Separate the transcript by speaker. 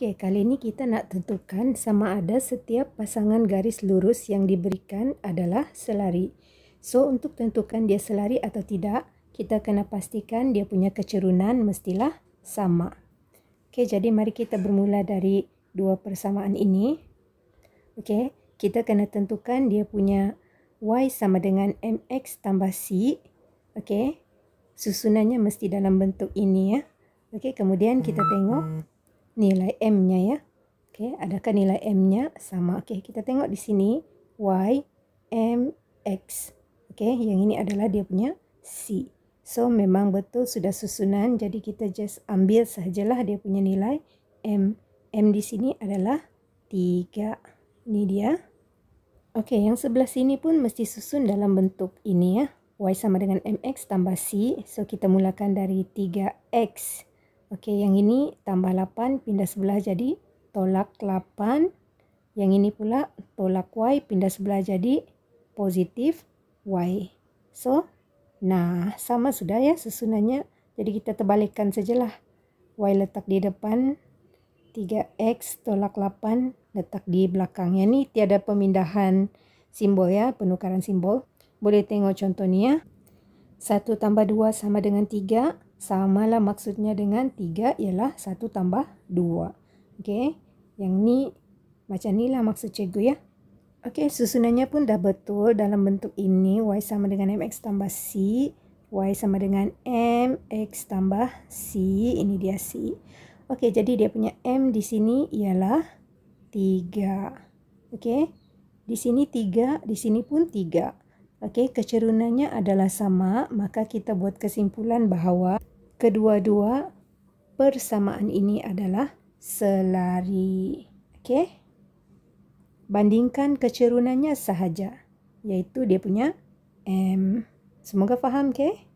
Speaker 1: Okey, kali ini kita nak tentukan sama ada setiap pasangan garis lurus yang diberikan adalah selari. So, untuk tentukan dia selari atau tidak, kita kena pastikan dia punya kecerunan mestilah sama. Okey, jadi mari kita bermula dari dua persamaan ini. Okey, kita kena tentukan dia punya y sama dengan mx tambah c. Okey, susunannya mesti dalam bentuk ini ya. Okey, kemudian kita tengok nilai M-nya ya. okay? adakah nilai M-nya sama? Okay, kita tengok di sini Y, M, X. Okey, yang ini adalah dia punya C. So, memang betul sudah susunan. Jadi, kita just ambil sahajalah dia punya nilai M. M di sini adalah 3. Ini dia. Okay, yang sebelah sini pun mesti susun dalam bentuk ini ya. Y sama dengan MX tambah C. So, kita mulakan dari 3X. Okey, yang ini tambah 8 pindah sebelah jadi tolak 8. Yang ini pula tolak y pindah sebelah jadi positif y. So, nah sama sudah ya susunannya. Jadi kita terbalikkan sajalah. Y letak di depan 3x tolak 8 letak di belakang. belakangnya. Ini tiada pemindahan simbol ya, penukaran simbol. Boleh tengok contohnya. 1 tambah 2 sama dengan 3. Sama lah maksudnya dengan 3 ialah 1 tambah 2. Okey. Yang ni macam ni lah maksud cikgu ya. Okey susunannya pun dah betul dalam bentuk ini. Y sama dengan MX tambah C. Y sama dengan MX tambah C. Ini dia C. Okey jadi dia punya M di sini ialah 3. Okey. Di sini 3. Di sini pun 3. Okey, kecerunannya adalah sama, maka kita buat kesimpulan bahawa kedua-dua persamaan ini adalah selari. Okey. Bandingkan kecerunannya sahaja iaitu dia punya M. Semoga faham, okey?